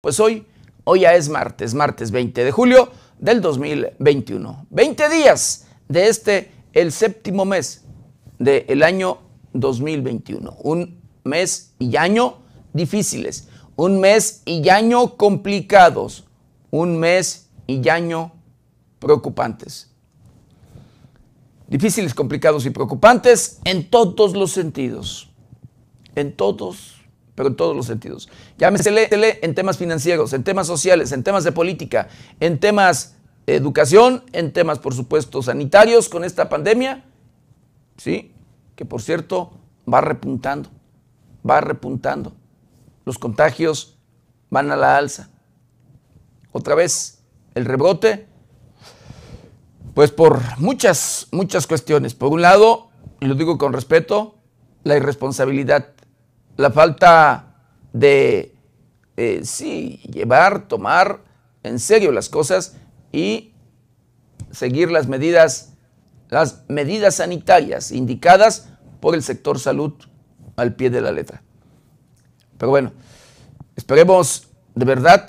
Pues hoy, hoy ya es martes, martes 20 de julio del 2021. 20 días de este, el séptimo mes del año 2021. Un mes y año difíciles, un mes y año complicados, un mes y año preocupantes. Difíciles, complicados y preocupantes en todos los sentidos. En todos pero en todos los sentidos. Llámesele en temas financieros, en temas sociales, en temas de política, en temas de educación, en temas, por supuesto, sanitarios con esta pandemia, ¿sí? Que por cierto, va repuntando, va repuntando. Los contagios van a la alza. Otra vez, el rebrote, pues por muchas, muchas cuestiones. Por un lado, y lo digo con respeto, la irresponsabilidad la falta de, eh, sí, llevar, tomar en serio las cosas y seguir las medidas, las medidas sanitarias indicadas por el sector salud al pie de la letra. Pero bueno, esperemos de verdad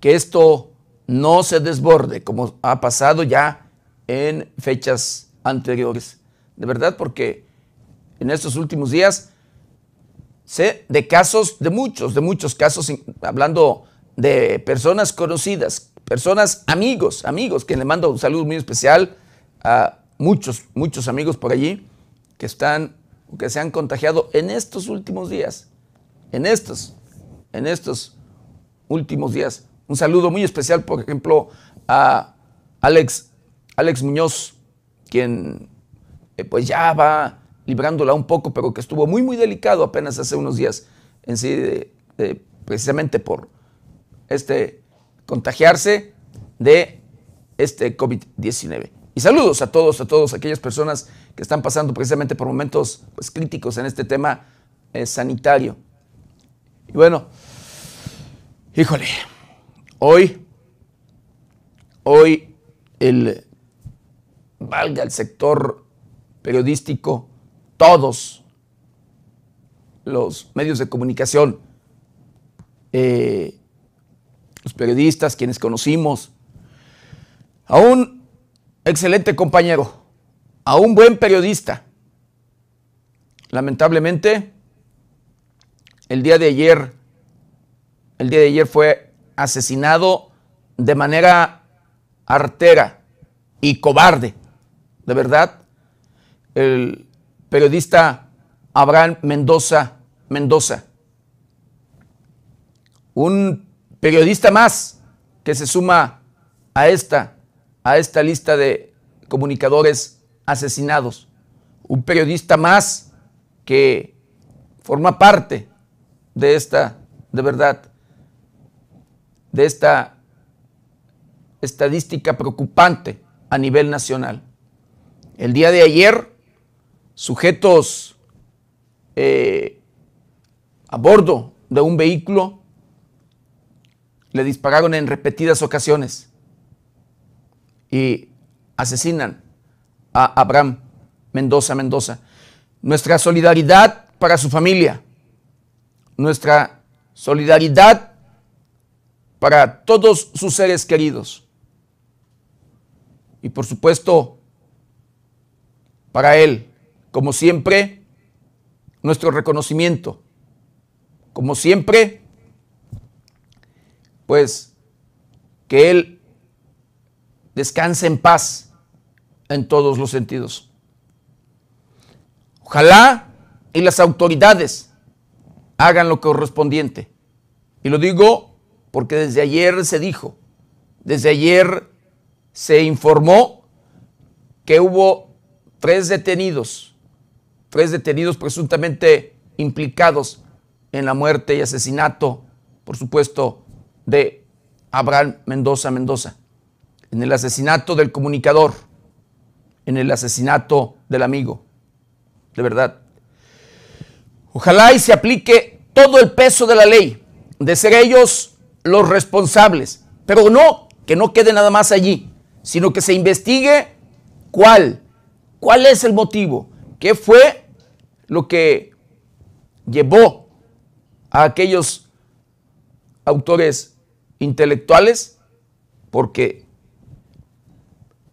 que esto no se desborde como ha pasado ya en fechas anteriores. De verdad, porque en estos últimos días de casos, de muchos, de muchos casos, hablando de personas conocidas, personas amigos, amigos, que le mando un saludo muy especial a muchos, muchos amigos por allí que están que se han contagiado en estos últimos días, en estos, en estos últimos días. Un saludo muy especial, por ejemplo, a Alex, Alex Muñoz, quien eh, pues ya va librándola un poco, pero que estuvo muy, muy delicado apenas hace unos días, en sí, precisamente por este contagiarse de este COVID-19. Y saludos a todos, a todas aquellas personas que están pasando precisamente por momentos pues, críticos en este tema eh, sanitario. Y bueno, híjole, hoy, hoy el, valga el sector periodístico, todos los medios de comunicación, eh, los periodistas, quienes conocimos, a un excelente compañero, a un buen periodista. Lamentablemente, el día de ayer, el día de ayer fue asesinado de manera artera y cobarde, de verdad. El periodista Abraham Mendoza Mendoza. Un periodista más que se suma a esta, a esta lista de comunicadores asesinados. Un periodista más que forma parte de esta, de verdad, de esta estadística preocupante a nivel nacional. El día de ayer, sujetos eh, a bordo de un vehículo le dispararon en repetidas ocasiones y asesinan a Abraham Mendoza Mendoza. Nuestra solidaridad para su familia, nuestra solidaridad para todos sus seres queridos y por supuesto para él como siempre, nuestro reconocimiento. Como siempre, pues que Él descanse en paz en todos los sentidos. Ojalá y las autoridades hagan lo correspondiente. Y lo digo porque desde ayer se dijo, desde ayer se informó que hubo tres detenidos tres detenidos presuntamente implicados en la muerte y asesinato, por supuesto, de Abraham Mendoza Mendoza, en el asesinato del comunicador, en el asesinato del amigo. De verdad. Ojalá y se aplique todo el peso de la ley, de ser ellos los responsables, pero no que no quede nada más allí, sino que se investigue cuál, cuál es el motivo, qué fue lo que llevó a aquellos autores intelectuales, porque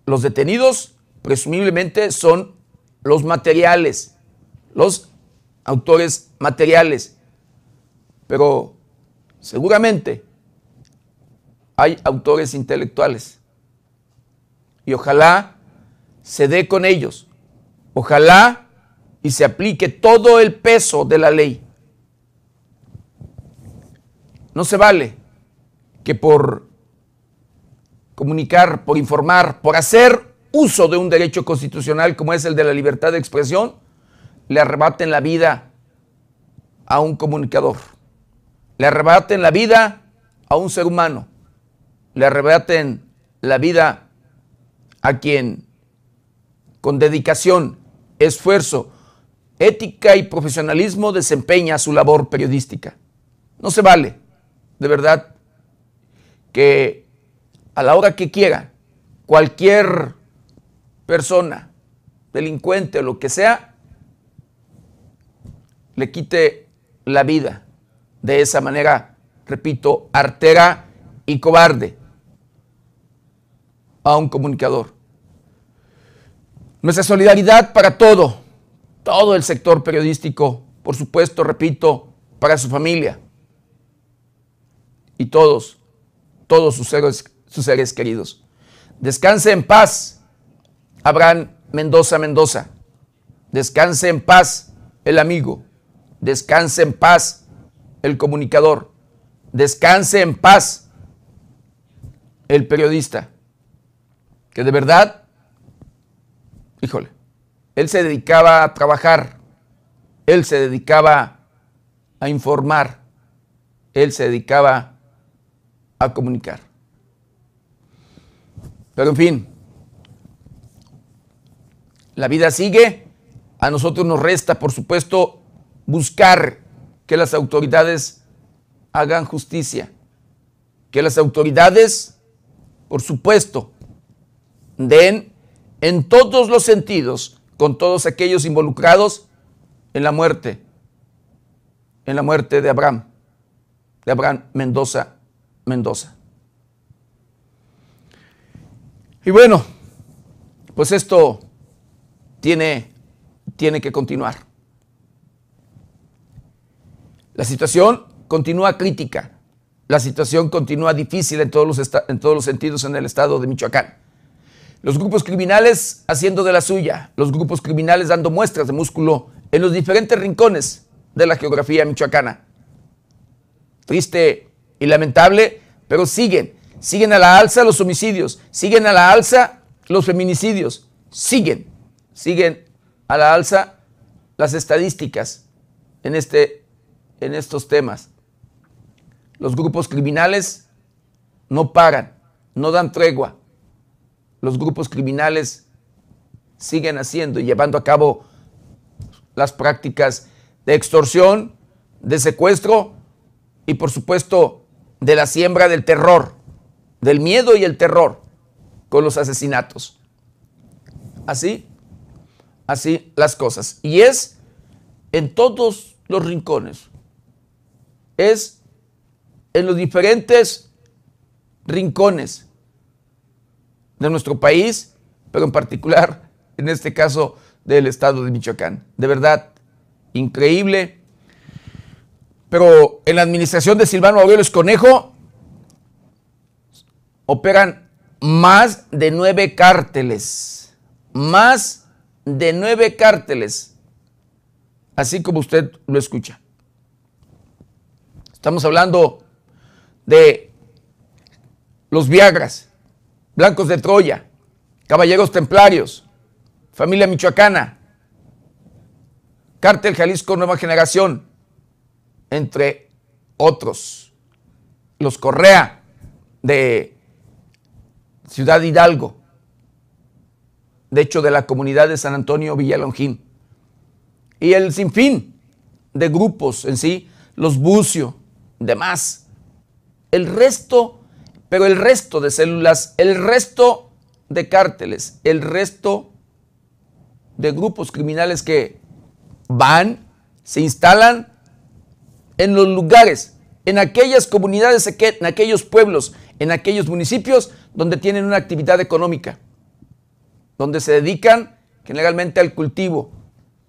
los detenidos presumiblemente son los materiales, los autores materiales, pero seguramente hay autores intelectuales. Y ojalá se dé con ellos. Ojalá y se aplique todo el peso de la ley. No se vale que por comunicar, por informar, por hacer uso de un derecho constitucional como es el de la libertad de expresión, le arrebaten la vida a un comunicador, le arrebaten la vida a un ser humano, le arrebaten la vida a quien con dedicación, esfuerzo, ética y profesionalismo desempeña su labor periodística. No se vale, de verdad, que a la hora que quiera, cualquier persona, delincuente o lo que sea, le quite la vida de esa manera, repito, artera y cobarde a un comunicador. Nuestra solidaridad para todo todo el sector periodístico, por supuesto, repito, para su familia y todos, todos sus seres, sus seres queridos. Descanse en paz, Abraham Mendoza Mendoza. Descanse en paz, el amigo. Descanse en paz, el comunicador. Descanse en paz, el periodista. Que de verdad, híjole, él se dedicaba a trabajar, él se dedicaba a informar, él se dedicaba a comunicar. Pero en fin, la vida sigue. A nosotros nos resta, por supuesto, buscar que las autoridades hagan justicia. Que las autoridades, por supuesto, den en todos los sentidos con todos aquellos involucrados en la muerte, en la muerte de Abraham, de Abraham Mendoza Mendoza. Y bueno, pues esto tiene, tiene que continuar. La situación continúa crítica, la situación continúa difícil en todos los, en todos los sentidos en el estado de Michoacán. Los grupos criminales haciendo de la suya, los grupos criminales dando muestras de músculo en los diferentes rincones de la geografía michoacana. Triste y lamentable, pero siguen, siguen a la alza los homicidios, siguen a la alza los feminicidios, siguen, siguen a la alza las estadísticas en, este, en estos temas. Los grupos criminales no paran, no dan tregua, los grupos criminales siguen haciendo y llevando a cabo las prácticas de extorsión, de secuestro y por supuesto de la siembra del terror, del miedo y el terror con los asesinatos. Así, así las cosas. Y es en todos los rincones, es en los diferentes rincones de nuestro país, pero en particular, en este caso, del estado de Michoacán. De verdad, increíble. Pero en la administración de Silvano Aureoles Conejo operan más de nueve cárteles. Más de nueve cárteles. Así como usted lo escucha. Estamos hablando de los Viagras, blancos de Troya, caballeros templarios, familia michoacana, cártel Jalisco Nueva Generación, entre otros, los Correa de Ciudad Hidalgo, de hecho de la comunidad de San Antonio Villalongín, y el sinfín de grupos en sí, los Bucio, demás. El resto pero el resto de células, el resto de cárteles, el resto de grupos criminales que van, se instalan en los lugares, en aquellas comunidades, en aquellos pueblos, en aquellos municipios donde tienen una actividad económica, donde se dedican generalmente al cultivo,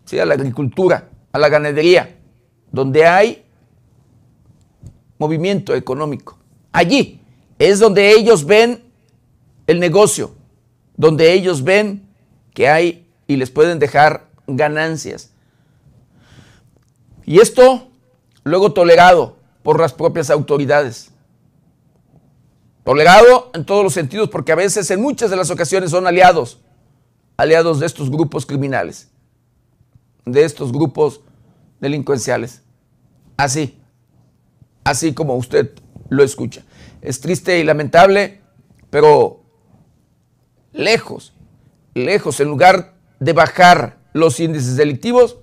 ¿sí? a la agricultura, a la ganadería, donde hay movimiento económico. Allí es donde ellos ven el negocio, donde ellos ven que hay y les pueden dejar ganancias. Y esto luego tolerado por las propias autoridades. Tolerado en todos los sentidos porque a veces en muchas de las ocasiones son aliados, aliados de estos grupos criminales, de estos grupos delincuenciales. Así, así como usted lo escucha. Es triste y lamentable, pero lejos, lejos, en lugar de bajar los índices delictivos,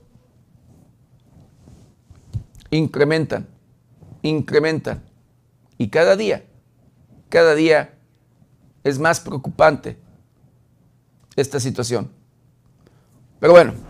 incrementan, incrementan. Y cada día, cada día es más preocupante esta situación. Pero bueno.